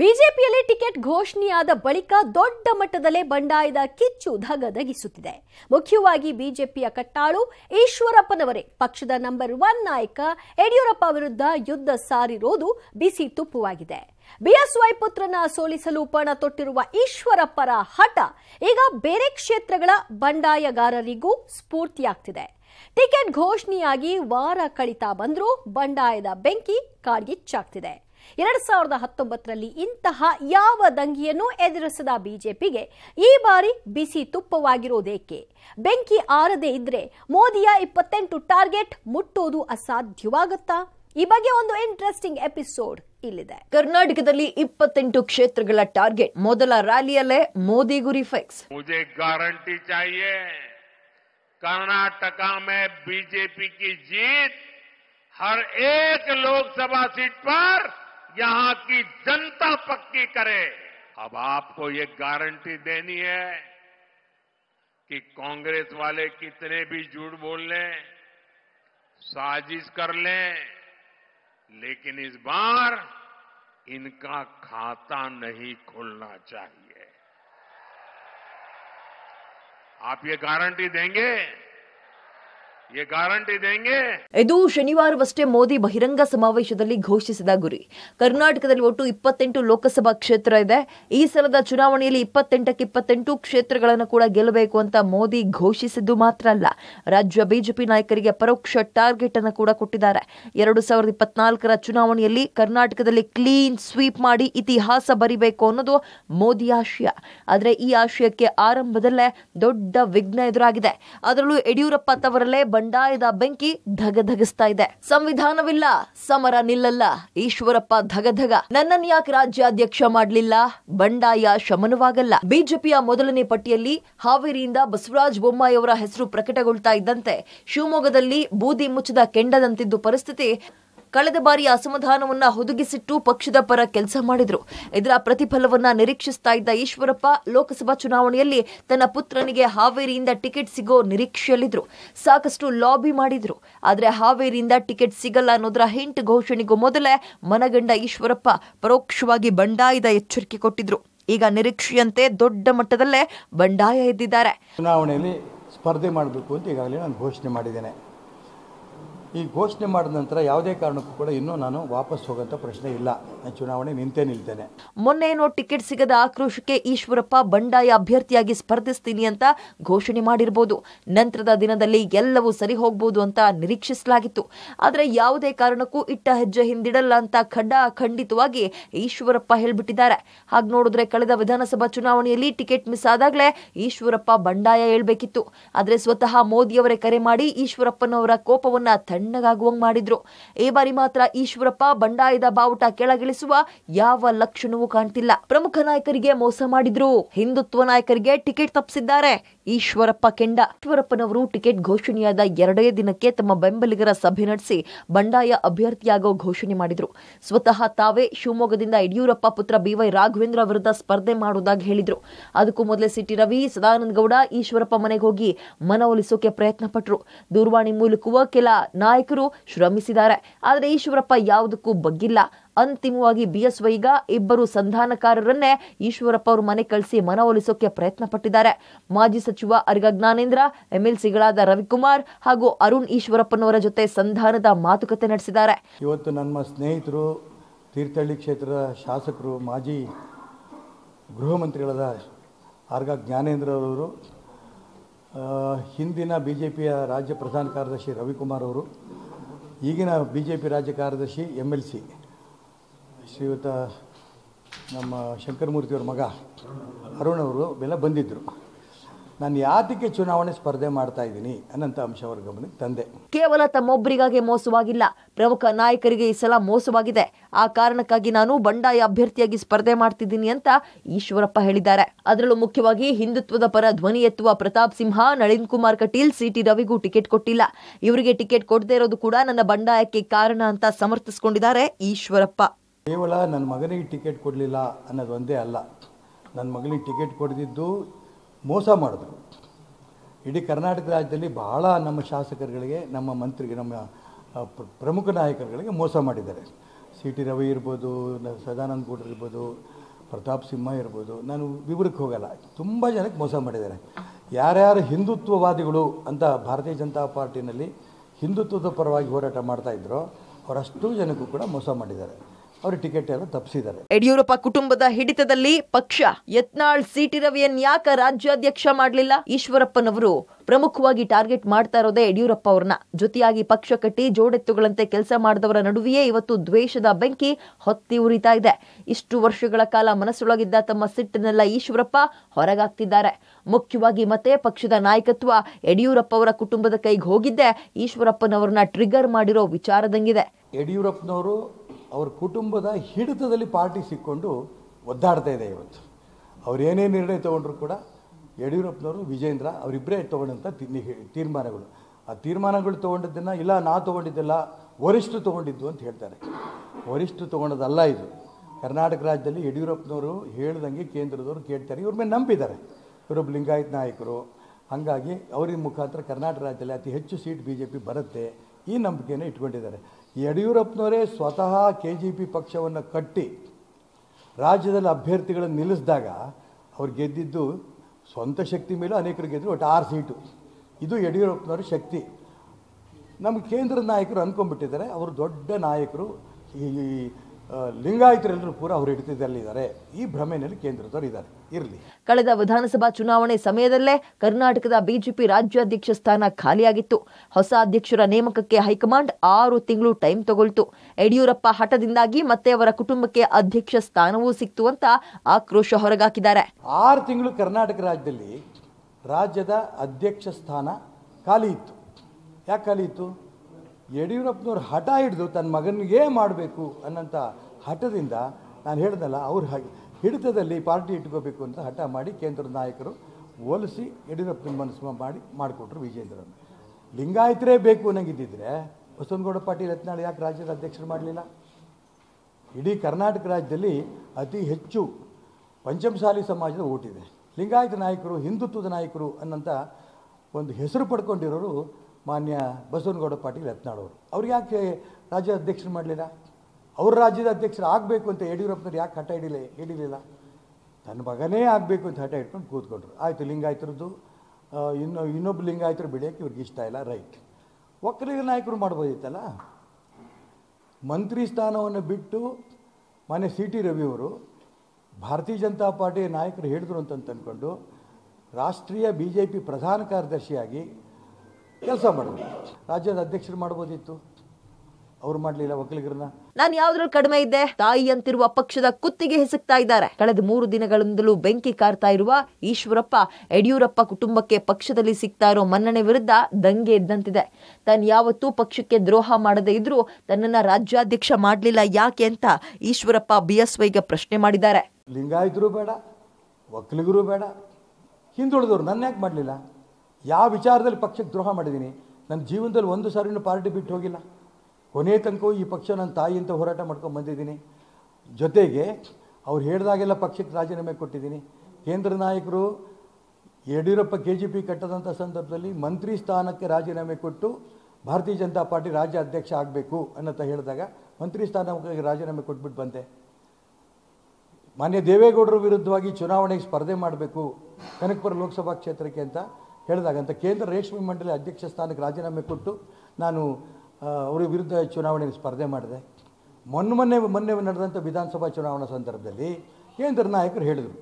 ಬಿಜೆಪಿಯಲ್ಲಿ ಟಿಕೆಟ್ ಘೋಷಣೆಯಾದ ಬಳಿಕ ದೊಡ್ಡ ಮಟ್ಟದಲ್ಲೇ ಬಂಡಾಯದ ಕಿಚ್ಚು ಧಗಧಗಿಸುತ್ತಿದೆ ಮುಖ್ಯವಾಗಿ ಬಿಜೆಪಿಯ ಕಟ್ಟಾಳು ಈಶ್ವರಪ್ಪನವರೇ ಪಕ್ಷದ ನಂಬರ್ ಒನ್ ನಾಯಕ ಯಡಿಯೂರಪ್ಪ ವಿರುದ್ಧ ಯುದ್ಧ ಸಾರಿರೋದು ಬಿಸಿ ತುಪ್ಪುವಾಗಿದೆ ಬಿಎಸ್ವೈ ಪುತ್ರನ ಸೋಲಿಸಲು ಪಣ ತೊಟ್ಟಿರುವ ಈಶ್ವರಪ್ಪರ ಹಠ ಈಗ ಬೇರೆ ಕ್ಷೇತ್ರಗಳ ಬಂಡಾಯಗಾರರಿಗೂ ಸ್ಫೂರ್ತಿಯಾಗ್ತಿದೆ ಟಿಕೆಟ್ ಘೋಷಣೆಯಾಗಿ ವಾರ ಕಳಿತಾ ಬಂದರೂ ಬಂಡಾಯದ ಬೆಂಕಿ ಕಾಡ್ಗಿಚ್ಚಾಗ್ತಿದೆ ಎರಡ್ ಸಾವಿರದ ಹತ್ತೊಂಬತ್ತರಲ್ಲಿ ಇಂತಹ ಯಾವ ದಂಗೆಯನ್ನು ಎದುರಿಸದ ಬಿಜೆಪಿಗೆ ಈ ಬಾರಿ ಬಿಸಿ ತುಪ್ಪವಾಗಿರೋದೇಕೆ ಬೆಂಕಿ ಆರದೇ ಇದ್ರೆ ಮೋದಿಯ ಇಪ್ಪತ್ತೆಂಟು ಟಾರ್ಗೆಟ್ ಮುಟ್ಟೋದು ಅಸಾಧ್ಯವಾಗುತ್ತಾ ಈ ಬಗ್ಗೆ ಒಂದು ಇಂಟ್ರೆಸ್ಟಿಂಗ್ ಎಪಿಸೋಡ್ ಇಲ್ಲಿದೆ ಕರ್ನಾಟಕದಲ್ಲಿ ಇಪ್ಪತ್ತೆಂಟು ಕ್ಷೇತ್ರಗಳ ಟಾರ್ಗೆಟ್ ಮೊದಲ ರ್ಯಾಲಿಯಲ್ಲೇ ಮೋದಿ ಗುರಿ ಫಿಕ್ಸ್ ಗ್ಯಾರಂಟಿ ಕರ್ನಾಟಕ ಮೇ ಬಿಜೆಪಿ ಜೀತ್ ಹರ್ ಏಕ ಲೋಕಸಭಾ ಸೀಟ್ ಪರ್ यहां की जनता पक्की करे अब आपको ये गारंटी देनी है कि कांग्रेस वाले कितने भी झूठ बोल लें साजिश कर लें लेकिन इस बार इनका खाता नहीं खुलना चाहिए आप ये गारंटी देंगे ಇದು ಶನಿವಾರವಷ್ಟೇ ಮೋದಿ ಬಹಿರಂಗ ಸಮಾವೇಶದಲ್ಲಿ ಘೋಷಿಸಿದ ಗುರಿ ಕರ್ನಾಟಕದಲ್ಲಿ ಒಟ್ಟು ಇಪ್ಪತ್ತೆಂಟು ಲೋಕಸಭಾ ಕ್ಷೇತ್ರ ಇದೆ ಈ ಸಲದ ಚುನಾವಣೆಯಲ್ಲಿ ಇಪ್ಪತ್ತೆಂಟಕ್ಕೆ ಇಪ್ಪತ್ತೆಂಟು ಕ್ಷೇತ್ರಗಳನ್ನು ಕೂಡ ಗೆಲ್ಲಬೇಕು ಅಂತ ಮೋದಿ ಘೋಷಿಸಿದ್ದು ಮಾತ್ರ ಅಲ್ಲ ರಾಜ್ಯ ಬಿಜೆಪಿ ನಾಯಕರಿಗೆ ಪರೋಕ್ಷ ಟಾರ್ಗೆಟ್ ಅನ್ನು ಕೂಡ ಕೊಟ್ಟಿದ್ದಾರೆ ಎರಡು ಸಾವಿರದ ಇಪ್ಪತ್ನಾಲ್ಕರ ಚುನಾವಣೆಯಲ್ಲಿ ಕರ್ನಾಟಕದಲ್ಲಿ ಕ್ಲೀನ್ ಸ್ವೀಪ್ ಮಾಡಿ ಇತಿಹಾಸ ಬರಿಬೇಕು ಅನ್ನೋದು ಮೋದಿ ಆಶಯ ಆದರೆ ಈ ಆಶಯಕ್ಕೆ ಆರಂಭದಲ್ಲೇ ದೊಡ್ಡ ವಿಘ್ನ ಎದುರಾಗಿದೆ ಅದರಲ್ಲೂ ಯಡಿಯೂರಪ್ಪ ತವರಲ್ಲೇ ಬಂಡಾಯದ ಬೆಂಕಿ ಧಗಧಗಿಸ್ತಾ ಇದೆ ಸಂವಿಧಾನವಿಲ್ಲ ಸಮರ ನಿಲ್ಲಲ್ಲ ಈಶ್ವರಪ್ಪ ಧಗಧಗ ನನ್ನನ್ ಯಾಕೆ ರಾಜ್ಯಾಧ್ಯಕ್ಷ ಮಾಡಲಿಲ್ಲ ಬಂಡಾಯ ಶಮನವಾಗಲ್ಲ ಬಿಜೆಪಿಯ ಮೊದಲನೇ ಪಟ್ಟಿಯಲ್ಲಿ ಹಾವೇರಿಯಿಂದ ಬಸವರಾಜ ಬೊಮ್ಮಾಯಿ ಅವರ ಹೆಸರು ಪ್ರಕಟಗೊಳ್ತಾ ಇದ್ದಂತೆ ಶಿವಮೊಗ್ಗದಲ್ಲಿ ಬೂದಿ ಮುಚ್ಚಿದ ಕೆಂಡದಂತಿದ್ದು ಪರಿಸ್ಥಿತಿ ಕಳೆದ ಬಾರಿ ಅಸಮಾಧಾನವನ್ನ ಹುದುಗಿಸಿಟ್ಟು ಪಕ್ಷದ ಪರ ಕೆಲಸ ಮಾಡಿದ್ರು ಇದರ ಪ್ರತಿಫಲವನ್ನ ನಿರೀಕ್ಷಿಸ್ತಾ ಇದ್ದ ಈಶ್ವರಪ್ಪ ಲೋಕಸಭಾ ಚುನಾವಣೆಯಲ್ಲಿ ತನ್ನ ಪುತ್ರನಿಗೆ ಹಾವೇರಿಯಿಂದ ಟಿಕೆಟ್ ಸಿಗೋ ನಿರೀಕ್ಷೆಯಲ್ಲಿದ್ರು ಸಾಕಷ್ಟು ಲಾಬಿ ಮಾಡಿದ್ರು ಆದರೆ ಹಾವೇರಿಯಿಂದ ಟಿಕೆಟ್ ಸಿಗಲ್ಲ ಅನ್ನೋದರ ಹಿಂಟ್ ಘೋಷಣೆಗೂ ಮೊದಲೇ ಮನಗಂಡ ಈಶ್ವರಪ್ಪ ಪರೋಕ್ಷವಾಗಿ ಬಂಡಾಯದ ಎಚ್ಚರಿಕೆ ಕೊಟ್ಟಿದ್ರು ಈಗ ನಿರೀಕ್ಷೆಯಂತೆ ದೊಡ್ಡ ಮಟ್ಟದಲ್ಲೇ ಬಂಡಾಯ ಎದ್ದಿದ್ದಾರೆ ಚುನಾವಣೆಯಲ್ಲಿ ಸ್ಪರ್ಧೆ ಮಾಡಬೇಕು ಅಂತ ಈಗಾಗಲೇ ನಾನು ಘೋಷಣೆ ಮಾಡಿದ್ದೇನೆ ಈ ಘೋಷಣೆ ಮಾಡಿದ ನಂತರ ಯಾವುದೇ ಕಾರಣಕ್ಕೂ ಕೂಡ ಇನ್ನೂ ನಾನು ವಾಪಸ್ ಹೋಗಂತ ಪ್ರಶ್ನೆ ಇಲ್ಲ ಚುನಾವಣೆ ನಿಂತೇ ನಿಲ್ತೇನೆ ಮೊನ್ನೆ ಟಿಕೆಟ್ ಸಿಗದ ಆಕ್ರೋಶಕ್ಕೆ ಈಶ್ವರಪ್ಪ ಬಂಡಾಯ ಅಭ್ಯರ್ಥಿಯಾಗಿ ಸ್ಪರ್ಧಿಸ್ತೀನಿ ಅಂತ ಘೋಷಣೆ ಮಾಡಿರ್ಬೋದು ನಂತರದ ದಿನದಲ್ಲಿ ಎಲ್ಲವೂ ಸರಿ ಹೋಗ್ಬೋದು ಅಂತ ನಿರೀಕ್ಷಿಸಲಾಗಿತ್ತು ಆದರೆ ಯಾವುದೇ ಕಾರಣಕ್ಕೂ ಇಟ್ಟ ಹೆಜ್ಜೆ ಹಿಂದಿಡಲ್ಲ ಅಂತ ಖಂಡ ಖಂಡಿತವಾಗಿ ಈಶ್ವರಪ್ಪ ಹೇಳ್ಬಿಟ್ಟಿದ್ದಾರೆ ಹಾಗೆ ನೋಡಿದ್ರೆ ಕಳೆದ ವಿಧಾನಸಭಾ ಚುನಾವಣೆಯಲ್ಲಿ ಟಿಕೆಟ್ ಮಿಸ್ ಆದಾಗಲೇ ಈಶ್ವರಪ್ಪ ಬಂಡಾಯ ಹೇಳ್ಬೇಕಿತ್ತು ಆದರೆ ಸ್ವತಃ ಮೋದಿಯವರೇ ಕರೆ ಮಾಡಿ ಈಶ್ವರಪ್ಪನವರ ಕೋಪವನ್ನ ತಣ್ಣಗಾಗುವಂಗ್ ಮಾಡಿದ್ರು ಈ ಬಾರಿ ಮಾತ್ರ ಈಶ್ವರಪ್ಪ ಬಂಡಾಯದ ಬಾವುಟ ಕೆಳಗಿಳಿಸುವ ಯಾವ ಲಕ್ಷಣವೂ ಕಾಣ್ತಿಲ್ಲ ಪ್ರಮುಖ ನಾಯಕರಿಗೆ ಮೋಸ ಮಾಡಿದ್ರು ಹಿಂದುತ್ವ ನಾಯಕರಿಗೆ ಟಿಕೆಟ್ ತಪ್ಪಿಸಿದ್ದಾರೆ ಈಶ್ವರಪ್ಪ ಕೆಂಡ ಈಶ್ವರಪ್ಪನವರು ಟಿಕೆಟ್ ಘೋಷಣೆಯಾದ ಎರಡೇ ದಿನಕ್ಕೆ ತಮ್ಮ ಬೆಂಬಲಿಗರ ಸಭೆ ನಡೆಸಿ ಬಂಡಾಯ ಅಭ್ಯರ್ಥಿಯಾಗೋ ಘೋಷಣೆ ಮಾಡಿದ್ರು ಸ್ವತಃ ತಾವೇ ಶಿವಮೊಗ್ಗದಿಂದ ಯಡಿಯೂರಪ್ಪ ಪುತ್ರ ಬಿವೈ ರಾಘವೇಂದ್ರ ವಿರುದ್ಧ ಸ್ಪರ್ಧೆ ಮಾಡುವುದಾಗಿ ಹೇಳಿದ್ರು ಅದಕ್ಕೂ ಮೊದಲೇ ಸಿಟಿ ರವಿ ಸದಾನಂದ ಗೌಡ ಈಶ್ವರಪ್ಪ ಮನೆಗೆ ಹೋಗಿ ಮನವೊಲಿಸೋಕೆ ಪ್ರಯತ್ನ ಪಟ್ಟರು ದೂರವಾಣಿ ಮೂಲಕವೂ ಕೆಲ ನಾಯಕರು ಶ್ರಮಿಸಿದ್ದಾರೆ ಆದರೆ ಈಶ್ವರಪ್ಪ ಯಾವುದಕ್ಕೂ ಬಗ್ಗಿಲ್ಲ ಅಂತಿಮವಾಗಿ ವೈಗ ಇಬ್ಬರು ಸಂಧಾನಕಾರರನ್ನೇ ಈಶ್ವರಪ್ಪ ಅವರು ಮನೆ ಕಳಿಸಿ ಮನವೊಲಿಸೋಕೆ ಪ್ರಯತ್ನ ಪಟ್ಟಿದ್ದಾರೆ ಮಾಜಿ ಸಚಿವ ಅರ್ಗ ಜ್ಞಾನೇಂದ್ರ ಎಂಎಲ್ಸಿಗಳಾದ ರವಿಕುಮಾರ್ ಹಾಗೂ ಅರುಣ್ ಈಶ್ವರಪ್ಪನವರ ಜೊತೆ ಸಂಧಾನದ ಮಾತುಕತೆ ನಡೆಸಿದ್ದಾರೆ ಇವತ್ತು ನಮ್ಮ ಸ್ನೇಹಿತರು ತೀರ್ಥಹಳ್ಳಿ ಕ್ಷೇತ್ರದ ಶಾಸಕರು ಮಾಜಿ ಗೃಹ ಮಂತ್ರಿಗಳಾದ ಜ್ಞಾನೇಂದ್ರ ಅವರು ಹಿಂದಿನ ಬಿ ಜೆ ಪಿಯ ರಾಜ್ಯ ಪ್ರಧಾನ ಕಾರ್ಯದರ್ಶಿ ರವಿಕುಮಾರ್ ಅವರು ಈಗಿನ ಬಿ ಜೆ ಪಿ ರಾಜ್ಯ ಕಾರ್ಯದರ್ಶಿ ಎಮ್ ಎಲ್ ಸಿ ಶ್ರೀಯುತ ನಮ್ಮ ಶಂಕರಮೂರ್ತಿಯವ್ರ ಮಗ ಅರುಣ್ ಅವರು ಬೆಲ್ಲ ಬಂದಿದ್ದರು ನಾನು ಯಾತಕ್ಕೆ ಚುನಾವಣೆ ಸ್ಪರ್ಧೆ ಮಾಡ್ತಾ ಇದ್ದೀನಿ ಅನ್ನಂತ ಗಮನಕ್ಕೆ ತಂದೆ ಕೇವಲ ತಮ್ಮೊಬ್ಬರಿಗಾಗಿ ಮೋಸವಾಗಿಲ್ಲ ಪ್ರಮುಖ ನಾಯಕರಿಗೆ ಈ ಸಲ ಮೋಸವಾಗಿದೆ ಆ ಕಾರಣಕ್ಕಾಗಿ ನಾನು ಬಂಡಾಯ ಅಭ್ಯರ್ಥಿಯಾಗಿ ಸ್ಪರ್ಧೆ ಮಾಡ್ತಿದ್ದೀನಿ ಅಂತ ಈಶ್ವರಪ್ಪ ಹೇಳಿದ್ದಾರೆ ಅದರಲ್ಲೂ ಮುಖ್ಯವಾಗಿ ಹಿಂದುತ್ವದ ಪರ ಧ್ವನಿ ಎತ್ತುವ ಪ್ರತಾಪ್ ಸಿಂಹ ನಳಿನ್ ಕುಮಾರ್ ಕಟೀಲ್ ಸಿಟಿ ರವಿಗೂ ಟಿಕೆಟ್ ಕೊಟ್ಟಿಲ್ಲ ಇವರಿಗೆ ಟಿಕೆಟ್ ಕೊಡದೇ ಇರೋದು ಕೂಡ ನನ್ನ ಬಂಡಾಯಕ್ಕೆ ಕಾರಣ ಅಂತ ಸಮರ್ಥಿಸಿಕೊಂಡಿದ್ದಾರೆ ಈಶ್ವರಪ್ಪ ಕೇವಲ ನನ್ನ ಮಗನಿಗೆ ಟಿಕೆಟ್ ಕೊಡಲಿಲ್ಲ ಅನ್ನೋದು ಒಂದೇ ಅಲ್ಲ ನನ್ನ ಮಗಳಿಗೆ ಟಿಕೆಟ್ ಕೊಡದಿದ್ದು ಮೋಸ ಮಾಡಿದ್ರು ಇಡೀ ಕರ್ನಾಟಕ ರಾಜ್ಯದಲ್ಲಿ ಬಹಳ ನಮ್ಮ ಶಾಸಕರುಗಳಿಗೆ ನಮ್ಮ ಮಂತ್ರಿಗೆ ನಮ್ಮ ಪ್ರಮುಖ ನಾಯಕರುಗಳಿಗೆ ಮೋಸ ಮಾಡಿದ್ದಾರೆ ಸಿ ಟಿ ರವಿ ಇರ್ಬೋದು ಸದಾನಂದ ಗೌಡ್ರು ಇರ್ಬೋದು ಪ್ರತಾಪ್ ಸಿಂಹ ಇರ್ಬೋದು ನಾನು ವಿವರಕ್ಕೆ ಹೋಗಲ್ಲ ತುಂಬ ಜನಕ್ಕೆ ಮೋಸ ಮಾಡಿದ್ದಾರೆ ಯಾರ್ಯಾರು ಹಿಂದುತ್ವವಾದಿಗಳು ಅಂತ ಭಾರತೀಯ ಜನತಾ ಪಾರ್ಟಿನಲ್ಲಿ ಹಿಂದುತ್ವದ ಪರವಾಗಿ ಹೋರಾಟ ಮಾಡ್ತಾಯಿದ್ರು ಅವರಷ್ಟು ಜನಕ್ಕೂ ಕೂಡ ಮೋಸ ಮಾಡಿದ್ದಾರೆ ಅವರು ಟಿಕೆಟ್ ಎಲ್ಲ ತಪ್ಪಿಸಿದ್ದಾರೆ ಯಡಿಯೂರಪ್ಪ ಕುಟುಂಬದ ಹಿಡಿತದಲ್ಲಿ ಪಕ್ಷ ಯತ್ನಾಳ್ ಸಿಟಿ ರವಿಯನ್ ಯಾಕ ರಾಜ್ಯಾಧ್ಯಕ್ಷ ಮಾಡಲಿಲ್ಲ ಈಶ್ವರಪ್ಪನವರು ಪ್ರಮುಖವಾಗಿ ಟಾರ್ಗೆಟ್ ಮಾಡ್ತಾ ಇರೋದೇ ಯಡಿಯೂರಪ್ಪ ಅವ್ರನ್ನ ಜೊತೆಯಾಗಿ ಪಕ್ಷ ಕಟ್ಟಿ ಜೋಡೆತ್ತುಗಳಂತೆ ಕೆಲಸ ಮಾಡಿದವರ ನಡುವೆಯೇ ಇವತ್ತು ದ್ವೇಷದ ಬೆಂಕಿ ಹೊತ್ತಿ ಉರಿತಾ ಇದೆ ಇಷ್ಟು ವರ್ಷಗಳ ಕಾಲ ಮನಸ್ಸೊಳಗಿದ್ದ ತಮ್ಮ ಸಿಟ್ಟನ್ನೆಲ್ಲ ಈಶ್ವರಪ್ಪ ಹೊರಗಾಗ್ತಿದ್ದಾರೆ ಮುಖ್ಯವಾಗಿ ಮತ್ತೆ ಪಕ್ಷದ ನಾಯಕತ್ವ ಯಡಿಯೂರಪ್ಪ ಅವರ ಕುಟುಂಬದ ಕೈಗೆ ಹೋಗಿದ್ದೆ ಈಶ್ವರಪ್ಪನವ್ರನ್ನ ಟ್ರಿಗರ್ ಮಾಡಿರೋ ವಿಚಾರದಂಗಿದೆ ಯಡಿಯೂರಪ್ಪನವರು ಅವ್ರ ಕುಟುಂಬದ ಹಿಡಿತದಲ್ಲಿ ಪಾರ್ಟಿ ಸಿಕ್ಕೊಂಡು ಒದ್ದಾಡ್ತಾ ಇದೆ ಇವತ್ತು ಅವರೇನೇ ನಿರ್ಣಯ ತೊಗೊಂಡ್ರು ಕೂಡ ಯಡಿಯೂರಪ್ಪನವರು ವಿಜೇಂದ್ರ ಅವರಿಬ್ಬರೇ ತೊಗೊಂಡಂಥ ತೀರ್ಮಾನಗಳು ಆ ತೀರ್ಮಾನಗಳು ತೊಗೊಂಡಿದ್ದನ್ನು ಇಲ್ಲ ನಾ ತೊಗೊಂಡಿದ್ದಲ್ಲ ವರಿಷ್ಠರು ತೊಗೊಂಡಿದ್ದು ಅಂತ ಹೇಳ್ತಾರೆ ವರಿಷ್ಠರು ತೊಗೊಂಡದಲ್ಲ ಇದು ಕರ್ನಾಟಕ ರಾಜ್ಯದಲ್ಲಿ ಯಡಿಯೂರಪ್ಪನವರು ಹೇಳ್ದಂಗೆ ಕೇಂದ್ರದವರು ಕೇಳ್ತಾರೆ ಇವ್ರ ಮೇಲೆ ನಂಬಿದ್ದಾರೆ ಇವರೊಬ್ಬ ಲಿಂಗಾಯತ್ ನಾಯಕರು ಹಾಗಾಗಿ ಅವ್ರ ಮುಖಾಂತರ ಕರ್ನಾಟಕ ರಾಜ್ಯದಲ್ಲಿ ಅತಿ ಹೆಚ್ಚು ಸೀಟ್ ಬಿ ಜೆ ಪಿ ಬರುತ್ತೆ ಈ ನಂಬಿಕೆಯನ್ನು ಇಟ್ಕೊಂಡಿದ್ದಾರೆ ಯಡಿಯೂರಪ್ಪನವರೇ ಸ್ವತಃ ಕೆ ಜಿ ಪಿ ಪಕ್ಷವನ್ನು ಕಟ್ಟಿ ರಾಜ್ಯದಲ್ಲಿ ಅಭ್ಯರ್ಥಿಗಳನ್ನು ನಿಲ್ಲಿಸಿದಾಗ ಅವ್ರು ಗೆದ್ದಿದ್ದು ಸ್ವಂತ ಶಕ್ತಿ ಮೇಲೆ ಅನೇಕರು ಗೆದ್ದರು ಒಟ್ಟು ಆರು ಸೀಟು ಇದು ಯಡಿಯೂರಪ್ಪನವ್ರ ಶಕ್ತಿ ನಮ್ಮ ಕೇಂದ್ರ ನಾಯಕರು ಅಂದ್ಕೊಂಡ್ಬಿಟ್ಟಿದ್ದಾರೆ ಅವರು ದೊಡ್ಡ ನಾಯಕರು ಈ ಲಿಂಗಾಯತರೆಲ್ಲರೂ ಕೂಡ ಅವರು ಹಿಡಿತದಲ್ಲಿದ್ದಾರೆ ಈ ಭ್ರಮೆಯಲ್ಲಿ ಕೇಂದ್ರದವರು ಇದ್ದಾರೆ ಇರಲಿ ಕಳೆದ ವಿಧಾನಸಭಾ ಚುನಾವಣೆ ಸಮಯದಲ್ಲೇ ಕರ್ನಾಟಕದ ಬಿಜೆಪಿ ರಾಜ್ಯಾಧ್ಯಕ್ಷ ಸ್ಥಾನ ಖಾಲಿಯಾಗಿತ್ತು ಹೊಸ ಅಧ್ಯಕ್ಷರ ನೇಮಕಕ್ಕೆ ಹೈಕಮಾಂಡ್ ಆರು ತಿಂಗಳು ಟೈಮ್ ತಗೊಳ್ತು ಯಡಿಯೂರಪ್ಪ ಹಠದಿಂದಾಗಿ ಮತ್ತೆ ಅವರ ಕುಟುಂಬಕ್ಕೆ ಅಧ್ಯಕ್ಷ ಸ್ಥಾನವೂ ಸಿಕ್ತು ಅಂತ ಆಕ್ರೋಶ ಹೊರಗಾಕಿದ್ದಾರೆ ಆರು ತಿಂಗಳು ಕರ್ನಾಟಕ ರಾಜ್ಯದಲ್ಲಿ ರಾಜ್ಯದ ಅಧ್ಯಕ್ಷ ಸ್ಥಾನ ಖಾಲಿ ಇತ್ತು ಯಾಕೆ ಖಾಲಿ ಇತ್ತು ಯಡಿಯೂರಪ್ಪನವ್ರು ಹಠ ಹಿಡಿದು ತನ್ನ ಮಗನಿಗೆ ಮಾಡಬೇಕು ಅನ್ನೋಂಥ ಹಠದಿಂದ ನಾನು ಹೇಳ್ದಲ್ಲ ಅವ್ರ ಹಿಡಿತದಲ್ಲಿ ಪಾರ್ಟಿ ಇಟ್ಕೋಬೇಕು ಅಂತ ಹಠ ಮಾಡಿ ಕೇಂದ್ರದ ನಾಯಕರು ಹೋಲಿಸಿ ಯಡಿಯೂರಪ್ಪನ ಮನಸ್ಸು ಮಾಡಿ ಮಾಡಿಕೊಟ್ರು ವಿಜೇಂದ್ರನ್ನು ಲಿಂಗಾಯತರೇ ಬೇಕು ಅನ್ನಂಗಿದ್ದಿದ್ರೆ ಬಸವನಗೌಡ ಪಾಟೀಲ್ ಯತ್ನಾಳ್ ಯಾಕೆ ರಾಜ್ಯದ ಅಧ್ಯಕ್ಷರು ಮಾಡಲಿಲ್ಲ ಇಡೀ ಕರ್ನಾಟಕ ರಾಜ್ಯದಲ್ಲಿ ಅತಿ ಹೆಚ್ಚು ಪಂಚಮಸಾಲಿ ಸಮಾಜದ ಓಟಿದೆ ಲಿಂಗಾಯತ ನಾಯಕರು ಹಿಂದುತ್ವದ ನಾಯಕರು ಅನ್ನಂಥ ಒಂದು ಹೆಸರು ಪಡ್ಕೊಂಡಿರೋರು ಮಾನ್ಯ ಬಸವನಗೌಡ ಪಾಟೀಲ್ ಯತ್ನಾಳವರು ಅವ್ರಿಗೆ ಯಾಕೆ ರಾಜ್ಯ ಅಧ್ಯಕ್ಷರು ಮಾಡಲಿಲ್ಲ ಅವ್ರ ರಾಜ್ಯದ ಅಧ್ಯಕ್ಷರು ಆಗಬೇಕು ಅಂತ ಯಡಿಯೂರಪ್ಪನವ್ರು ಯಾಕೆ ಹಠ ಹಿಡಿಲಿ ಹಿಡಿಲಿಲ್ಲ ತನ್ನ ಮಗನೇ ಆಗಬೇಕು ಅಂತ ಹಠ ಇಟ್ಕೊಂಡು ಕೂತ್ಕೊಂಡ್ರು ಆಯಿತು ಲಿಂಗಾಯತರದ್ದು ಇನ್ನೊ ಇನ್ನೊಬ್ಬ ಲಿಂಗಾಯತರು ಬೆಳೆಯೋಕ್ಕೆ ಇವ್ರಿಗೆ ಇಷ್ಟ ಇಲ್ಲ ರೈಟ್ ಒಕ್ಕಲಿಗ ನಾಯಕರು ಮಾಡ್ಬೋದಿತ್ತಲ್ಲ ಮಂತ್ರಿ ಸ್ಥಾನವನ್ನು ಬಿಟ್ಟು ಮನೆ ಸಿ ಟಿ ರವಿಯವರು ಭಾರತೀಯ ಜನತಾ ಪಾರ್ಟಿಯ ನಾಯಕರು ಹೇಳಿದ್ರು ಅಂತಂದ್ಕೊಂಡು ರಾಷ್ಟ್ರೀಯ ಬಿ ಜೆ ಪಿ ಪ್ರಧಾನ ಕಾರ್ಯದರ್ಶಿಯಾಗಿ ಕೆಲಸ ಮಾಡಬೇಕು ರಾಜ್ಯದ ಅಧ್ಯಕ್ಷರು ಮಾಡಬಹುದಿತ್ತು ಅವ್ರು ಮಾಡಲಿಲ್ಲ ಒಕ್ಕಲಿಗರನ್ನ ನಾನು ಯಾವ್ದ್ರಲ್ಲಿ ಕಡಿಮೆ ಇದ್ದೆ ತಾಯಿ ಅಂತಿರುವ ಪಕ್ಷದ ಕುತ್ತಿಗೆ ಹೆಸಕ್ತಾ ಇದ್ದಾರೆ ಕಳೆದ ಮೂರು ದಿನಗಳಿಂದಲೂ ಬೆಂಕಿ ಕಾರ್ತಾ ಇರುವ ಈಶ್ವರಪ್ಪ ಯಡಿಯೂರಪ್ಪ ಕುಟುಂಬಕ್ಕೆ ಪಕ್ಷದಲ್ಲಿ ಸಿಗ್ತಾ ಇರೋ ಮನ್ನಣೆ ವಿರುದ್ಧ ದಂಗೆ ಇದ್ದಂತಿದೆ ತಾನು ಯಾವತ್ತೂ ಪಕ್ಷಕ್ಕೆ ದ್ರೋಹ ಮಾಡದೇ ಇದ್ರೂ ತನ್ನನ್ನ ರಾಜ್ಯಾಧ್ಯಕ್ಷ ಮಾಡಲಿಲ್ಲ ಯಾಕೆ ಅಂತ ಈಶ್ವರಪ್ಪ ಬಿ ಎಸ್ ವೈಗೆ ಪ್ರಶ್ನೆ ಮಾಡಿದ್ದಾರೆ ಲಿಂಗಾಯತರು ಬೇಡ ಒಕ್ಕಲಿಗರು ಬೇಡ ಹಿಂದುಳಿದವರು ನನ್ನ ಯಾಕೆ ಮಾಡಲಿಲ್ಲ ಯಾವ ವಿಚಾರದಲ್ಲಿ ಪಕ್ಷಕ್ಕೆ ದ್ರೋಹ ಮಾಡಿದ್ದೀನಿ ನನ್ನ ಜೀವನದಲ್ಲಿ ಒಂದು ಸಾರಿನೂ ಪಾರ್ಟಿ ಬಿಟ್ಟು ಹೋಗಿಲ್ಲ ಕೊನೆ ತನಕ ಈ ಪಕ್ಷ ನನ್ನ ತಾಯಿ ಅಂತ ಹೋರಾಟ ಮಾಡ್ಕೊಂಡು ಬಂದಿದ್ದೀನಿ ಜೊತೆಗೆ ಅವ್ರು ಹೇಳಿದಾಗೆಲ್ಲ ಪಕ್ಷಕ್ಕೆ ರಾಜೀನಾಮೆ ಕೊಟ್ಟಿದ್ದೀನಿ ಕೇಂದ್ರ ನಾಯಕರು ಯಡಿಯೂರಪ್ಪ ಕೆ ಜಿ ಪಿ ಕಟ್ಟದಂಥ ಸಂದರ್ಭದಲ್ಲಿ ಮಂತ್ರಿ ಸ್ಥಾನಕ್ಕೆ ರಾಜೀನಾಮೆ ಕೊಟ್ಟು ಭಾರತೀಯ ಜನತಾ ಪಾರ್ಟಿ ರಾಜ್ಯ ಅಧ್ಯಕ್ಷ ಆಗಬೇಕು ಅನ್ನತ ಹೇಳಿದಾಗ ಮಂತ್ರಿ ಸ್ಥಾನಕ್ಕೆ ರಾಜೀನಾಮೆ ಕೊಟ್ಬಿಟ್ಟು ಬಂದೆ ಮಾನ್ಯ ದೇವೇಗೌಡರ ವಿರುದ್ಧವಾಗಿ ಚುನಾವಣೆಗೆ ಸ್ಪರ್ಧೆ ಮಾಡಬೇಕು ಕನಕಪುರ ಲೋಕಸಭಾ ಕ್ಷೇತ್ರಕ್ಕೆ ಅಂತ ಹೇಳಿದಾಗ ಅಂತ ಕೇಂದ್ರ ರೇಷ್ಮೆ ಮಂಡಳಿ ಅಧ್ಯಕ್ಷ ಸ್ಥಾನಕ್ಕೆ ರಾಜೀನಾಮೆ ಕೊಟ್ಟು ನಾನು ಅವರ ವಿರುದ್ಧ ಚುನಾವಣೆಗೆ ಸ್ಪರ್ಧೆ ಮಾಡಿದೆ ಮೊನ್ನೆ ಮೊನ್ನೆ ಮೊನ್ನೆ ನಡೆದಂಥ ವಿಧಾನಸಭಾ ಚುನಾವಣಾ ಸಂದರ್ಭದಲ್ಲಿ ಕೇಂದ್ರ ನಾಯಕರು ಹೇಳಿದರು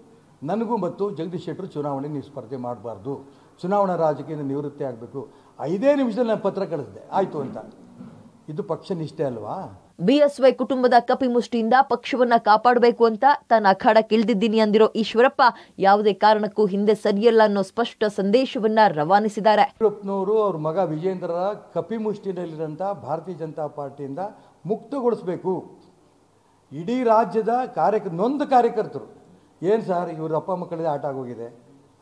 ನನಗೂ ಮತ್ತು ಜಗದೀಶ್ ಶೆಟ್ಟರು ಚುನಾವಣೆ ನೀವು ಸ್ಪರ್ಧೆ ಮಾಡಬಾರ್ದು ಚುನಾವಣಾ ರಾಜಕೀಯ ನಿವೃತ್ತಿ ಆಗಬೇಕು ಐದೇ ನಿಮಿಷದಲ್ಲಿ ನಾನು ಪತ್ರ ಕಳಿಸಿದೆ ಆಯಿತು ಅಂತ ಇದು ಪಕ್ಷ ನಿಷ್ಠೆ ಅಲ್ವಾ ಬಿಎಸ್ವೈ ಕುಟುಂಬದ ಕಪಿಮುಷ್ಟಿಯಿಂದ ಪಕ್ಷವನ್ನ ಕಾಪಾಡಬೇಕು ಅಂತ ತಾನು ಕೇಳ್ದಿದ್ದೀನಿ ಅಂದಿರೋ ಈಶ್ವರಪ್ಪ ಯಾವುದೇ ಕಾರಣಕ್ಕೂ ಹಿಂದೆ ಸರಿಯಲ್ಲ ಅನ್ನೋ ಸ್ಪಷ್ಟ ಸಂದೇಶವನ್ನ ರವಾನಿಸಿದ್ದಾರೆ ಈಶ್ವರಪ್ಪನವರು ಅವ್ರ ಮಗ ವಿಜೇಂದ್ರರ ಕಪಿಮುಷ್ಟಿನಲ್ಲಿರುವಂಥ ಭಾರತೀಯ ಜನತಾ ಪಾರ್ಟಿಯಿಂದ ಮುಕ್ತಗೊಳಿಸಬೇಕು ಇಡೀ ರಾಜ್ಯದ ಕಾರ್ಯಕ ನೊಂದ ಕಾರ್ಯಕರ್ತರು ಏನು ಸರ್ ಇವರು ಅಪ್ಪ ಮಕ್ಕಳಿಗೆ ಆಟ ಆಗೋಗಿದೆ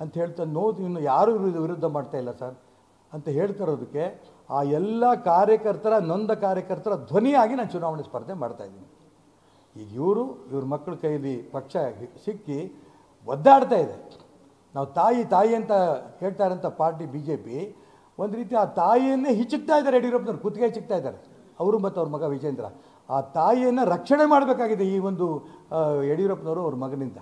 ಅಂತ ಹೇಳ್ತಾ ನೋದು ಇನ್ನು ಯಾರು ವಿರುದ್ಧ ಮಾಡ್ತಾ ಇಲ್ಲ ಸರ್ ಅಂತ ಇರೋದಕ್ಕೆ ಆ ಎಲ್ಲ ಕಾರ್ಯಕರ್ತರ ನೊಂದ ಕಾರ್ಯಕರ್ತರ ಧ್ವನಿಯಾಗಿ ನಾನು ಚುನಾವಣೆ ಸ್ಪರ್ಧೆ ಮಾಡ್ತಾ ಇದ್ದೀನಿ ಈಗ ಇವರು ಇವ್ರ ಮಕ್ಕಳ ಕೈಯಲ್ಲಿ ಪಕ್ಷ ಸಿಕ್ಕಿ ಒದ್ದಾಡ್ತಾ ಇದೆ ನಾವು ತಾಯಿ ತಾಯಿ ಅಂತ ಹೇಳ್ತಾ ಇರೋಂಥ ಪಾರ್ಟಿ ಬಿ ಜೆ ಪಿ ಒಂದು ರೀತಿ ಆ ತಾಯಿಯನ್ನೇ ಹಿಚ್ಚುತ್ತಾ ಇದ್ದಾರೆ ಯಡಿಯೂರಪ್ಪನವ್ರು ಕುತ್ತಿಗೆ ಹಿಚ್ಚುಕ್ತಾ ಇದ್ದಾರೆ ಅವರು ಮತ್ತು ಅವ್ರ ಮಗ ವಿಜೇಂದ್ರ ಆ ತಾಯಿಯನ್ನು ರಕ್ಷಣೆ ಮಾಡಬೇಕಾಗಿದೆ ಈ ಒಂದು ಯಡಿಯೂರಪ್ಪನವರು ಅವ್ರ ಮಗನಿಂದ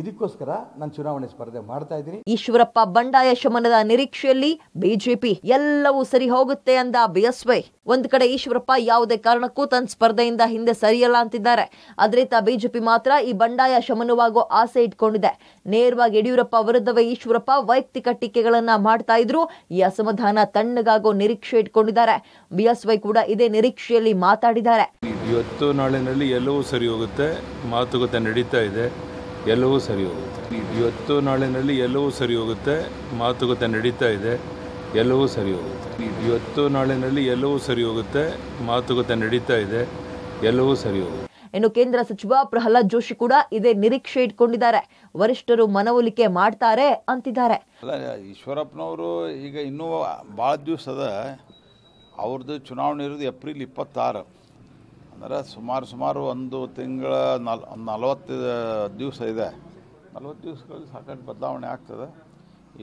ಇದಕ್ಕೋಸ್ಕರ ನಾನು ಚುನಾವಣೆ ಸ್ಪರ್ಧೆ ಮಾಡ್ತಾ ಇದ್ದೀನಿ ಈಶ್ವರಪ್ಪ ಬಂಡಾಯ ಶಮನದ ನಿರೀಕ್ಷೆಯಲ್ಲಿ ಬಿಜೆಪಿ ಎಲ್ಲವೂ ಸರಿ ಹೋಗುತ್ತೆ ಅಂದ ಬಿಎಸ್ವೈ ಒಂದ್ ಕಡೆ ಈಶ್ವರಪ್ಪ ಯಾವುದೇ ಕಾರಣಕ್ಕೂ ತನ್ನ ಸ್ಪರ್ಧೆಯಿಂದ ಹಿಂದೆ ಸರಿಯಲ್ಲ ಅಂತಿದ್ದಾರೆ ಅದರಿಂದ ಬಿಜೆಪಿ ಮಾತ್ರ ಈ ಬಂಡಾಯ ಶಮನವಾಗೋ ಆಸೆ ಇಟ್ಕೊಂಡಿದೆ ನೇರವಾಗಿ ಯಡಿಯೂರಪ್ಪ ವಿರುದ್ಧವೇ ಈಶ್ವರಪ್ಪ ವೈಯಕ್ತಿಕ ಟೀಕೆಗಳನ್ನ ಮಾಡ್ತಾ ಇದ್ರು ಈ ಅಸಮಾಧಾನ ತಣ್ಣಗಾಗೋ ನಿರೀಕ್ಷೆ ಇಟ್ಕೊಂಡಿದ್ದಾರೆ ಬಿಎಸ್ವೈ ಕೂಡ ಇದೇ ನಿರೀಕ್ಷೆಯಲ್ಲಿ ಮಾತಾಡಿದ್ದಾರೆ ಇವತ್ತು ನಾಳಿನಲ್ಲಿ ಎಲ್ಲವೂ ಸರಿ ಹೋಗುತ್ತೆ ಮಾತುಕತೆ ನಡೀತಾ ಇದೆ ಎಲ್ಲವೂ ಸರಿ ಹೋಗುತ್ತೆ ಇವತ್ತು ನಾಳಿನಲ್ಲಿ ಎಲ್ಲವೂ ಸರಿ ಹೋಗುತ್ತೆ ಮಾತುಕತೆ ನಡೀತಾ ಇದೆ ಎಲ್ಲವೂ ಸರಿ ಹೋಗುತ್ತೆ ಇವತ್ತು ನಾಳಿನಲ್ಲಿ ಎಲ್ಲವೂ ಸರಿ ಹೋಗುತ್ತೆ ಮಾತುಕತೆ ನಡೀತಾ ಇದೆ ಎಲ್ಲವೂ ಸರಿ ಹೋಗುತ್ತೆ ಇನ್ನು ಕೇಂದ್ರ ಸಚಿವ ಪ್ರಹ್ಲಾದ್ ಜೋಶಿ ಕೂಡ ಇದೇ ನಿರೀಕ್ಷೆ ಇಟ್ಕೊಂಡಿದ್ದಾರೆ ವರಿಷ್ಠರು ಮನವೊಲಿಕೆ ಮಾಡ್ತಾರೆ ಅಂತಿದ್ದಾರೆ ಈಶ್ವರಪ್ಪನವರು ಈಗ ಇನ್ನೂ ಭಾಳ ದಿವಸದ ಅವ್ರದ್ದು ಚುನಾವಣೆ ಇರೋದು ಏಪ್ರಿಲ್ ಇಪ್ಪತ್ತಾರು ಅಂದರೆ ಸುಮಾರು ಸುಮಾರು ಒಂದು ತಿಂಗಳ ನಲ್ ನಲವತ್ತು ದಿವಸ ಇದೆ ನಲವತ್ತು ದಿವಸಗಳಲ್ಲಿ ಸಾಕಷ್ಟು ಬದಲಾವಣೆ ಆಗ್ತದೆ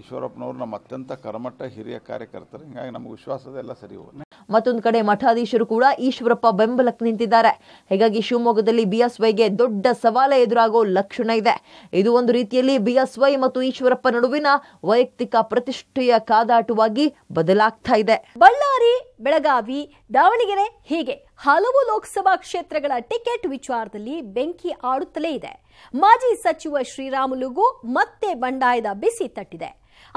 ಈಶ್ವರಪ್ಪನವರು ನಮ್ಮ ಅತ್ಯಂತ ಕರ್ಮಟ್ಟ ಹಿರಿಯ ಕಾರ್ಯಕರ್ತರು ಹೀಗಾಗಿ ನಮ್ಗೆ ವಿಶ್ವಾಸದ ಎಲ್ಲ ಸರಿ ಹೋಗಿ ಮತ್ತೊಂದು ಕಡೆ ಮಠಾಧೀಶರು ಕೂಡ ಈಶ್ವರಪ್ಪ ಬೆಂಬಲಕ್ಕೆ ನಿಂತಿದ್ದಾರೆ ಹೀಗಾಗಿ ಶಿವಮೊಗ್ಗದಲ್ಲಿ ಬಿಎಸ್ವೈಗೆ ದೊಡ್ಡ ಸವಾಲ ಎದುರಾಗೋ ಲಕ್ಷಣ ಇದೆ ಇದು ಒಂದು ರೀತಿಯಲ್ಲಿ ಬಿಎಸ್ವೈ ಮತ್ತು ಈಶ್ವರಪ್ಪ ನಡುವಿನ ವೈಯಕ್ತಿಕ ಪ್ರತಿಷ್ಠೆಯ ಕಾದಾಟವಾಗಿ ಬದಲಾಗ್ತಾ ಇದೆ ಬಳ್ಳಾರಿ ಬೆಳಗಾವಿ ದಾವಣಗೆರೆ ಹೀಗೆ ಹಲವು ಲೋಕಸಭಾ ಕ್ಷೇತ್ರಗಳ ಟಿಕೆಟ್ ವಿಚಾರದಲ್ಲಿ ಬೆಂಕಿ ಆಡುತ್ತಲೇ ಇದೆ ಮಾಜಿ ಸಚಿವ ಶ್ರೀರಾಮುಲುಗೂ ಮತ್ತೆ ಬಂಡಾಯದ ಬಿಸಿ ತಟ್ಟಿದೆ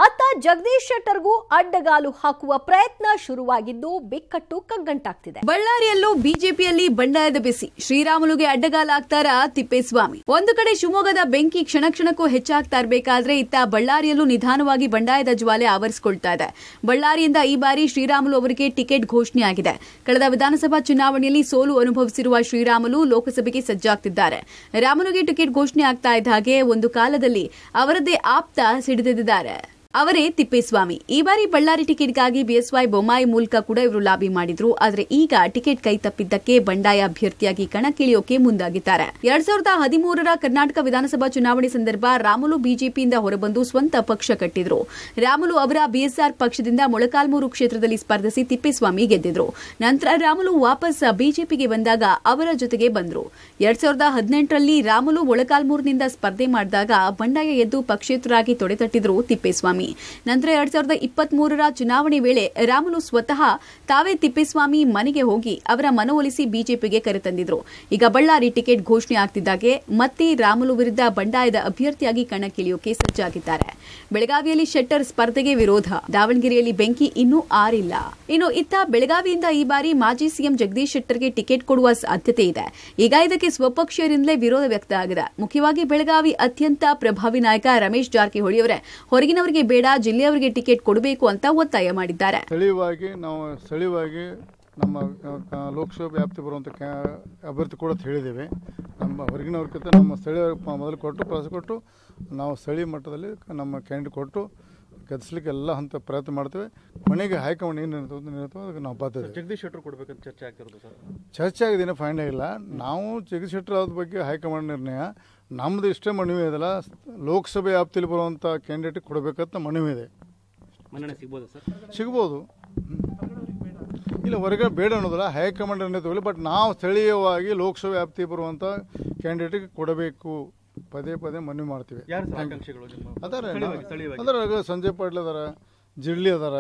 ಅತ್ತ ಜಗದೀಶ್ ಶೆಟ್ಟರ್ಗೂ ಅಡ್ಡಗಾಲು ಹಾಕುವ ಪ್ರಯತ್ನ ಶುರುವಾಗಿದ್ದು ಬಿಕ್ಕಟ್ಟು ಕಗ್ಗಂಟಾಗ್ತಿದೆ ಬಳ್ಳಾರಿಯಲ್ಲೂ ಬಿಜೆಪಿಯಲ್ಲಿ ಬಂಡಾಯದ ಬಿಸಿ ಶ್ರೀರಾಮುಲುಗೆ ಅಡ್ಡಗಾಲು ಹಾಕ್ತಾರ ತಿಪ್ಪೇಸ್ವಾಮಿ ಒಂದು ಕಡೆ ಶಿವಮೊಗ್ಗದ ಬೆಂಕಿ ಕ್ಷಣ ಕ್ಷಣಕ್ಕೂ ಹೆಚ್ಚಾಗ್ತಾ ಇರಬೇಕಾದ್ರೆ ಇತ್ತ ಬಳ್ಳಾರಿಯಲ್ಲೂ ನಿಧಾನವಾಗಿ ಬಂಡಾಯದ ಜ್ವಾಲೆ ಆವರಿಸಿಕೊಳ್ತಾ ಇದೆ ಬಳ್ಳಾರಿಯಿಂದ ಈ ಬಾರಿ ಶ್ರೀರಾಮುಲು ಅವರಿಗೆ ಟಿಕೆಟ್ ಘೋಷಣೆಯಾಗಿದೆ ಕಳೆದ ವಿಧಾನಸಭಾ ಚುನಾವಣೆಯಲ್ಲಿ ಸೋಲು ಅನುಭವಿಸಿರುವ ಶ್ರೀರಾಮುಲು ಲೋಕಸಭೆಗೆ ಸಜ್ಜಾಗ್ತಿದ್ದಾರೆ ರಾಮುಲುಗೆ ಟಿಕೆಟ್ ಘೋಷಣೆ ಆಗ್ತಾ ಇದ್ದ ಹಾಗೆ ಒಂದು ಕಾಲದಲ್ಲಿ ಅವರದೇ ಆಪ್ತ ಸಿಡಿದಿದ್ದಾರೆ ಅವರೇ ತಿಪ್ಪೇಸ್ವಾಮಿ ಈ ಬಾರಿ ಬಳ್ಳಾರಿ ಟಿಕೆಟ್ಗಾಗಿ ಬಿಎಸ್ವೈ ಬೊಮ್ಮಾಯಿ ಮೂಲಕ ಕೂಡ ಇವರು ಲಾಬಿ ಮಾಡಿದ್ರು ಆದರೆ ಈಗ ಟಿಕೆಟ್ ಕೈ ತಪ್ಪಿದ್ದಕ್ಕೆ ಬಂಡಾಯ ಅಭ್ಯರ್ಥಿಯಾಗಿ ಕಣಕ್ಕಿಳಿಯೋಕೆ ಮುಂದಾಗಿದ್ದಾರೆ ಎರಡ್ ಸಾವಿರದ ಹದಿಮೂರರ ಕರ್ನಾಟಕ ವಿಧಾನಸಭಾ ಚುನಾವಣೆ ಸಂದರ್ಭ ರಾಮುಲು ಬಿಜೆಪಿಯಿಂದ ಹೊರಬಂದು ಸ್ವಂತ ಪಕ್ಷ ಕಟ್ಟಿದ್ರು ರಾಮುಲು ಅವರ ಬಿಎಸ್ಆರ್ ಪಕ್ಷದಿಂದ ಮೊಳಕಾಲ್ಮೂರು ಕ್ಷೇತ್ರದಲ್ಲಿ ಸ್ಪರ್ಧಿಸಿ ತಿಪ್ಪೇಸ್ವಾಮಿ ಗೆದ್ದಿದ್ರು ನಂತರ ರಾಮುಲು ವಾಪಸ್ ಬಿಜೆಪಿಗೆ ಬಂದಾಗ ಅವರ ಜೊತೆಗೆ ಬಂದ್ರು ಎರಡ್ ಸಾವಿರದ ಹದಿನೆಂಟರಲ್ಲಿ ರಾಮುಲು ಮೊಳಕಾಲ್ಮೂರಿನಿಂದ ಸ್ಪರ್ಧೆ ಮಾಡಿದಾಗ ಬಂಡಾಯ ಎದ್ದು ಪಕ್ಷೇತರಾಗಿ ತೊಡೆತಟ್ಟಿದ್ರು ತಿಪ್ಪೇಸ್ವಾಮಿ ತಿಪ್ಪೇಸ್ವಾಮಿ ನಂತರ ಎರಡ್ ಸಾವಿರದ ಇಪ್ಪತ್ಮೂರರ ಚುನಾವಣೆ ವೇಳೆ ರಾಮುಲು ಸ್ವತಃ ತಾವೇ ತಿಪ್ಪೇಸ್ವಾಮಿ ಮನೆಗೆ ಹೋಗಿ ಅವರ ಮನವೊಲಿಸಿ ಬಿಜೆಪಿಗೆ ಕರೆತಂದಿದ್ರು ಈಗ ಬಳ್ಳಾರಿ ಟಿಕೆಟ್ ಘೋಷಣೆ ಆಗ್ತಿದ್ದಾಗೆ ಮತ್ತೆ ರಾಮುಲು ವಿರುದ್ಧ ಬಂಡಾಯದ ಅಭ್ಯರ್ಥಿಯಾಗಿ ಕಣಕ್ಕಿಳಿಯೋಕೆ ಸಜ್ಜಾಗಿದ್ದಾರೆ ಬೆಳಗಾವಿಯಲ್ಲಿ ಶೆಟ್ಟರ್ ಸ್ಪರ್ಧೆಗೆ ವಿರೋಧ ದಾವಣಗೆರೆಯಲ್ಲಿ ಬೆಂಕಿ ಇನ್ನೂ ಆರಿಲ್ಲ ಇನ್ನು ಇತ್ತ ಬೆಳಗಾವಿಯಿಂದ ಈ ಬಾರಿ ಮಾಜಿ ಸಿಎಂ ಜಗದೀಶ್ ಶೆಟ್ಟರ್ಗೆ ಟಿಕೆಟ್ ಕೊಡುವ ಸಾಧ್ಯತೆ ಇದೆ ಈಗ ಇದಕ್ಕೆ ಸ್ವಪಕ್ಷೀಯರಿಂದಲೇ ವಿರೋಧ ವ್ಯಕ್ತ ಆಗಿದೆ ಮುಖ್ಯವಾಗಿ ಬೆಳಗಾವಿ ಅತ್ಯಂತ ಪ್ರಭಾವಿ ನಾಯಕ ರಮೇಶ್ ಜಾರಕಿಹೊಳಿ ಅವರೇ ಹೊರಗಿನವರಿಗೆ ಬೇಡ ಜಿಲ್ಲೆಯವರಿಗೆ ಟಿಕೆಟ್ ಕೊಡಬೇಕು ಅಂತ ಒತ್ತಾಯ ಮಾಡಿದ್ದಾರೆ ಸ್ಥಳೀಯವಾಗಿ ನಾವು ಸ್ಥಳೀಯವಾಗಿ ನಮ್ಮ ಲೋಕಸಭಾ ವ್ಯಾಪ್ತಿ ಬರುವಂತ ಅಭ್ಯರ್ಥಿ ಕೂಡ ಹೇಳಿದ್ದೇವೆ ನಮ್ಮ ಹೊರಗಿನವ್ರಕ್ಕಿಂತ ನಮ್ಮ ಸ್ಥಳೀಯ ಮೊದಲು ಕೊಟ್ಟು ಪ್ರಸ ಕೊಟ್ಟು ನಾವು ಸ್ಥಳೀಯ ಮಟ್ಟದಲ್ಲಿ ನಮ್ಮ ಕ್ಯಾಂಡಿಡೇಟ್ ಕೊಟ್ಟು ಗೆಲ್ಲಿಸ್ಲಿಕ್ಕೆ ಎಲ್ಲ ಹಂತ ಪ್ರಯತ್ನ ಮಾಡ್ತೇವೆ ಕೊನೆಗೆ ಹೈಕಮಾಂಡ್ ಏನು ನಿರ್ತೋ ಅದಕ್ಕೆ ನಾವು ಬರ್ತೇವೆ ಜಗದೀಶ್ ಶೆಟ್ಟರ್ ಕೊಡಬೇಕಂತ ಚರ್ಚೆ ಆಗಿರೋದು ಸರ್ ಚರ್ಚೆ ಆಗಿದ್ದೇನೆ ಫೈನ್ ಆಗಿಲ್ಲ ನಾವು ಜಗದೀಶ್ ಶೆಟ್ಟರ್ ಅದ್ರ ಬಗ್ಗೆ ಹೈಕಮಾಂಡ್ ನಿರ್ಣಯ ನಮ್ದು ಇಷ್ಟೇ ಮನವಿ ಇದೆಲ್ಲ ಲೋಕಸಭೆ ವ್ಯಾಪ್ತಿಯಲ್ಲಿ ಬರುವಂಥ ಕ್ಯಾಂಡಿಡೇಟ್ ಕೊಡಬೇಕಂತ ಮನವಿ ಇದೆ ಸಿಗ್ಬೋದು ಇಲ್ಲ ಹೊರಗೆ ಬೇಡ ಅನ್ನೋದಿಲ್ಲ ಹೈಕಮಾಂಡ್ ಅನ್ನೋದಿಲ್ಲ ಬಟ್ ನಾವು ಸ್ಥಳೀಯವಾಗಿ ಲೋಕಸಭೆ ವ್ಯಾಪ್ತಿ ಬರುವಂಥ ಕ್ಯಾಂಡಿಡೇಟ್ಗೆ ಕೊಡಬೇಕು ಪದೇ ಪದೇ ಮನವಿ ಮಾಡ್ತೀವಿ ಅದರ ಅದರ ಸಂಜಯ್ ಪಾಟೀಲ್ ಅದಾರ ಜಿರ್ಲಿ ಅದಾರ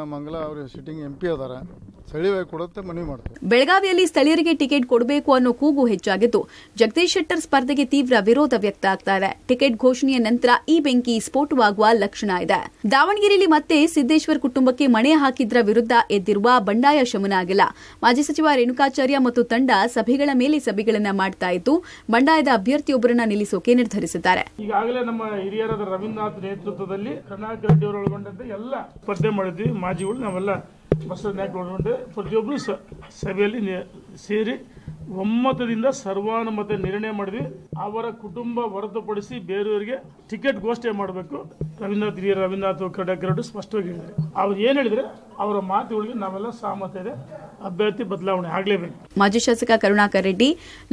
ಮಂಗಲ ಅವರು ಬೆಳಗಾವಿಯಲ್ಲಿ ಸ್ಥಳೀಯರಿಗೆ ಟಿಕೆಟ್ ಕೊಡಬೇಕು ಅನ್ನೋ ಕೂಗು ಹೆಚ್ಚಾಗಿದ್ದು ಜಗದೀಶ್ ಶೆಟ್ಟರ್ ಸ್ಪರ್ಧೆಗೆ ತೀವ್ರ ವಿರೋಧ ವ್ಯಕ್ತ ಆಗ್ತಾ ಇದೆ ಟಿಕೆಟ್ ಘೋಷಣೆಯ ನಂತರ ಈ ಬೆಂಕಿ ಸ್ಫೋಟವಾಗುವ ಲಕ್ಷಣ ಇದೆ ದಾವಣಗೆರೆಯಲ್ಲಿ ಮತ್ತೆ ಸಿದ್ದೇಶ್ವರ್ ಕುಟುಂಬಕ್ಕೆ ಮಣೆ ಹಾಕಿದ್ರ ವಿರುದ್ಧ ಎದ್ದಿರುವ ಬಂಡಾಯ ಶಮನ ಆಗಿಲ್ಲ ಮಾಜಿ ಸಚಿವ ರೇಣುಕಾಚಾರ್ಯ ಮತ್ತು ತಂಡ ಸಭೆಗಳ ಮೇಲೆ ಸಭೆಗಳನ್ನ ಮಾಡ್ತಾ ಇದ್ದು ಬಂಡಾಯದ ಅಭ್ಯರ್ಥಿಯೊಬ್ಬರನ್ನ ನಿಲ್ಲಿಸೋಕೆ ನಿರ್ಧರಿಸಿದ್ದಾರೆ ಈಗಾಗಲೇ ನಮ್ಮ ಹಿರಿಯರಾದ ರವೀಂದ್ರನಾಥ್ ನೇತೃತ್ವದಲ್ಲಿ ಕರ್ನಾಟಕ ಎಲ್ಲ ಸ್ಪರ್ಧೆ ಮಾಡಿದ್ವಿ ಮಾಜಿಗಳು ನಾವೆಲ್ಲ ಬಸವನಾಯಕ್ ನೋಡಿಕೊಂಡು ಪ್ರತಿಯೊಬ್ಬರು ಸಭೆಯಲ್ಲಿ ಸೇರಿ ಒಮ್ಮತದಿಂದ ಸರ್ವಾನುಮತ ನಿರ್ಣಯ ಮಾಡಿದ್ವಿ ಅವರ ಕುಟುಂಬ ಹೊರತುಪಡಿಸಿ ಬೇರೆಯವರಿಗೆ ಟಿಕೆಟ್ ಘೋಷಣೆ ಮಾಡಬೇಕು ರವೀಂದ್ರನಾಥ್ ಹಿರಿಯ ರವೀಂದ್ರನಾಥ್ ಕರಡು ಸ್ಪಷ್ಟವಾಗಿ ಹೇಳಿದ್ರು ಅವ್ರು ಏನು ಹೇಳಿದ್ರೆ ಅವರ ಮಾತುಗಳಿಗೆ ನಾವೆಲ್ಲ ಸಹಮತ ಇದೆ ಅಭ್ಯರ್ಥಿ ಬದಲಾವಣೆ ಆಗಲೇಬೇಕು ಮಾಜಿ ಶಾಸಕ ಕರುಣಾಕರ್ ರೆಡ್ಡಿ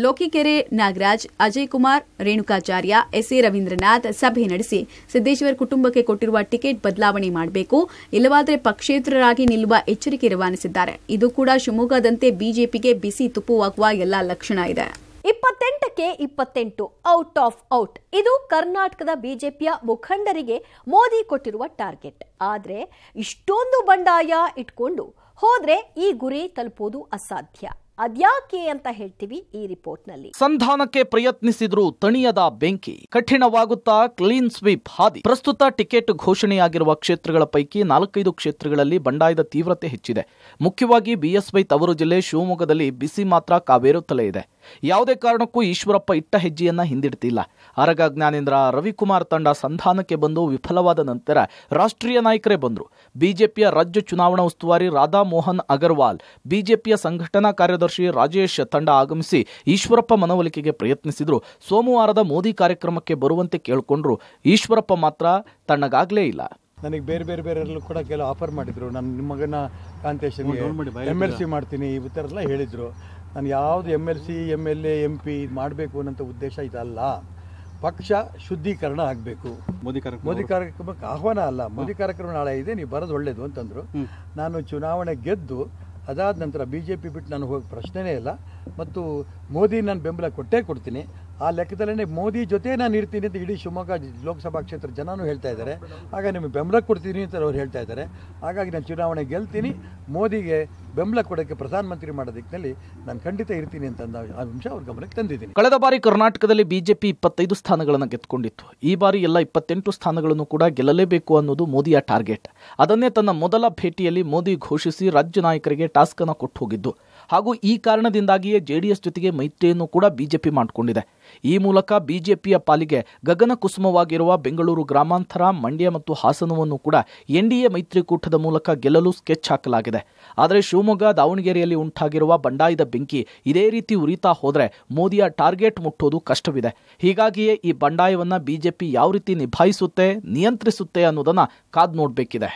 ಲೋಕಿಕೆರೆ ನಾಗರಾಜ್ ಅಜಯ್ ಕುಮಾರ್ ರೇಣುಕಾಚಾರ್ಯ ಎಸ್ ಎ ರವೀಂದ್ರನಾಥ್ ಸಭೆ ನಡೆಸಿ ಸಿದ್ದೇಶ್ವರ್ ಕುಟುಂಬಕ್ಕೆ ಕೊಟ್ಟಿರುವ ಟಿಕೆಟ್ ಬದಲಾವಣೆ ಮಾಡಬೇಕು ಇಲ್ಲವಾದರೆ ಪಕ್ಷೇತರರಾಗಿ ನಿಲ್ಲುವ ಎಚ್ಚರಿಕೆ ರವಾನಿಸಿದ್ದಾರೆ ಇದು ಕೂಡ ಶಿವಮೊಗ್ಗದಂತೆ ಬಿಜೆಪಿಗೆ ಬಿಸಿ ತುಪ್ಪುವಾಗುವ ಎಲ್ಲಾ ಲಕ್ಷಣ ಇದೆ ಕೆ ಇಪ್ಪತ್ತೆಂಟು ಔಟ್ ಆಫ್ ಔಟ್ ಇದು ಕರ್ನಾಟಕದ ಬಿಜೆಪಿಯ ಮುಖಂಡರಿಗೆ ಮೋದಿ ಕೊಟ್ಟಿರುವ ಟಾರ್ಗೆಟ್ ಆದರೆ ಇಷ್ಟೊಂದು ಬಂಡಾಯ ಇಟ್ಕೊಂಡು ಹೋದ್ರೆ ಈ ಗುರಿ ತಲುಪೋದು ಅಸಾಧ್ಯ ಅದ್ಯಾಕೆ ಅಂತ ಹೇಳ್ತೀವಿ ಈ ರಿಪೋರ್ಟ್ನಲ್ಲಿ ಸಂಧಾನಕ್ಕೆ ಪ್ರಯತ್ನಿಸಿದ್ರು ತಣಿಯದ ಬೆಂಕಿ ಕಠಿಣವಾಗುತ್ತಾ ಕ್ಲೀನ್ ಸ್ವೀಪ್ ಹಾದಿ ಪ್ರಸ್ತುತ ಟಿಕೆಟ್ ಘೋಷಣೆಯಾಗಿರುವ ಕ್ಷೇತ್ರಗಳ ಪೈಕಿ ನಾಲ್ಕೈದು ಕ್ಷೇತ್ರಗಳಲ್ಲಿ ಬಂಡಾಯದ ತೀವ್ರತೆ ಹೆಚ್ಚಿದೆ ಮುಖ್ಯವಾಗಿ ಬಿಎಸ್ವೈ ತವರು ಜಿಲ್ಲೆ ಶಿವಮೊಗ್ಗದಲ್ಲಿ ಬಿಸಿ ಮಾತ್ರ ಕಾವೇರುತ್ತಲೇ ಇದೆ ಯಾವುದೇ ಕಾರಣಕ್ಕೂ ಈಶ್ವರಪ್ಪ ಇಟ್ಟ ಹೆಜ್ಜೆಯನ್ನ ಹಿಂದಿಡ್ತಿಲ್ಲ ಆರಗ ಜ್ಞಾನೇಂದ್ರ ರವಿಕುಮಾರ್ ತಂಡ ಸಂಧಾನಕ್ಕೆ ಬಂದು ವಿಫಲವಾದ ನಂತರ ರಾಷ್ಟ್ರೀಯ ನಾಯಕರೇ ಬಂದರು ಬಿಜೆಪಿಯ ರಾಜ್ಯ ಚುನಾವಣಾ ಉಸ್ತುವಾರಿ ರಾಧಾ ಮೋಹನ್ ಅಗರ್ವಾಲ್ ಬಿಜೆಪಿಯ ಸಂಘಟನಾ ಕಾರ್ಯದರ್ಶಿ ರಾಜೇಶ್ ತಂಡ ಆಗಮಿಸಿ ಈಶ್ವರಪ್ಪ ಮನವೊಲಿಕೆಗೆ ಪ್ರಯತ್ನಿಸಿದ್ರು ಸೋಮವಾರದ ಮೋದಿ ಕಾರ್ಯಕ್ರಮಕ್ಕೆ ಬರುವಂತೆ ಕೇಳಿಕೊಂಡ್ರು ಈಶ್ವರಪ್ಪ ಮಾತ್ರ ತಣ್ಣಗಾಗಲೇ ಇಲ್ಲ ನನಗೆ ಬೇರೆ ಬೇರೆ ಬೇರೆಲ್ಲೂ ಕೂಡ ಕೆಲವು ಆಫರ್ ಮಾಡಿದರು ನಾನು ನಿಮ್ಮ ಮಗನ ಕಾಂತೇಶ್ ಎಮ್ ಎಲ್ ಸಿ ಮಾಡ್ತೀನಿ ಈ ಥರ ಎಲ್ಲ ಹೇಳಿದರು ನಾನು ಯಾವುದು M L C M L A M P ಇದು ಮಾಡಬೇಕು ಅನ್ನೋಂಥ ಉದ್ದೇಶ ಇದಲ್ಲ ಪಕ್ಷ ಶುದ್ಧೀಕರಣ ಆಗಬೇಕು ಮೋದಿ ಕಾರ್ಯಕ್ರಮ ಮೋದಿ ಕಾರ್ಯಕ್ರಮಕ್ಕೆ ಆಹ್ವಾನ ಅಲ್ಲ ಮೋದಿ ಕಾರ್ಯಕ್ರಮ ನಾಳೆ ಇದೆ ನೀವು ಬರೋದು ಒಳ್ಳೇದು ಅಂತಂದರು ನಾನು ಚುನಾವಣೆ ಗೆದ್ದು ಅದಾದ ನಂತರ ಬಿ ಜೆ ಪಿ ಬಿಟ್ಟು ನಾನು ಹೋಗಿ ಪ್ರಶ್ನೆನೇ ಇಲ್ಲ ಮತ್ತು ಮೋದಿ ನಾನು ಬೆಂಬಲ ಕೊಟ್ಟೇ ಕೊಡ್ತೀನಿ ಆ ಲೆಕ್ಕದಲ್ಲೇ ಮೋದಿ ಜೊತೆ ನಾನು ಇರ್ತೀನಿ ಅಂತ ಇಡೀ ಶಿವಮೊಗ್ಗ ಲೋಕಸಭಾ ಕ್ಷೇತ್ರ ಜನನೂ ಹೇಳ್ತಾ ಇದ್ದಾರೆ ಆಗ ನಿಮಗೆ ಬೆಂಬಲ ಕೊಡ್ತೀನಿ ಅಂತ ಅವ್ರು ಹೇಳ್ತಾ ಇದ್ದಾರೆ ಹಾಗಾಗಿ ನಾನು ಚುನಾವಣೆ ಗೆಲ್ತೀನಿ ಮೋದಿಗೆ ಬೆಂಬಲ ಕೊಡೋಕ್ಕೆ ಪ್ರಧಾನಮಂತ್ರಿ ಮಾಡೋ ದಿಕ್ಕಿನಲ್ಲಿ ನಾನು ಖಂಡಿತ ಇರ್ತೀನಿ ಅಂತ ಅಂಶ ಅವ್ರ ಗಮನಕ್ಕೆ ತಂದಿದ್ದೀನಿ ಕಳೆದ ಬಾರಿ ಕರ್ನಾಟಕದಲ್ಲಿ ಬಿಜೆಪಿ ಇಪ್ಪತ್ತೈದು ಸ್ಥಾನಗಳನ್ನು ಗೆದ್ದುಕೊಂಡಿತ್ತು ಈ ಬಾರಿ ಎಲ್ಲ ಇಪ್ಪತ್ತೆಂಟು ಸ್ಥಾನಗಳನ್ನು ಕೂಡ ಗೆಲ್ಲಲೇಬೇಕು ಅನ್ನೋದು ಮೋದಿಯ ಟಾರ್ಗೆಟ್ ಅದನ್ನೇ ತನ್ನ ಮೊದಲ ಭೇಟಿಯಲ್ಲಿ ಮೋದಿ ಘೋಷಿಸಿ ರಾಜ್ಯ ನಾಯಕರಿಗೆ ಟಾಸ್ಕ್ ಅನ್ನು ಕೊಟ್ಟು ಹೋಗಿದ್ದು ಹಾಗೂ ಈ ಕಾರಣದಿಂದಾಗಿಯೇ ಜೆಡಿಎಸ್ ಜೊತೆಗೆ ಮೈತ್ರಿಯನ್ನು ಕೂಡ ಬಿಜೆಪಿ ಮಾಡಿಕೊಂಡಿದೆ ಈ ಮೂಲಕ ಬಿಜೆಪಿಯ ಪಾಲಿಗೆ ಗಗನ ಕುಸುಮವಾಗಿರುವ ಬೆಂಗಳೂರು ಗ್ರಾಮಾಂತರ ಮಂಡ್ಯ ಮತ್ತು ಹಾಸನವನ್ನು ಕೂಡ ಎನ್ಡಿಎ ಮೈತ್ರಿಕೂಟದ ಮೂಲಕ ಗೆಲ್ಲಲು ಸ್ಕೆಚ್ ಹಾಕಲಾಗಿದೆ ಆದರೆ ಶಿವಮೊಗ್ಗ ದಾವಣಗೆರೆಯಲ್ಲಿ ಉಂಟಾಗಿರುವ ಬಂಡಾಯದ ಬೆಂಕಿ ಇದೇ ರೀತಿ ಉರಿತಾ ಹೋದರೆ ಮೋದಿಯ ಟಾರ್ಗೆಟ್ ಮುಟ್ಟೋದು ಕಷ್ಟವಿದೆ ಹೀಗಾಗಿಯೇ ಈ ಬಂಡಾಯವನ್ನು ಬಿಜೆಪಿ ಯಾವ ರೀತಿ ನಿಭಾಯಿಸುತ್ತೆ ನಿಯಂತ್ರಿಸುತ್ತೆ ಅನ್ನೋದನ್ನು ಕಾದ್ ನೋಡಬೇಕಿದೆ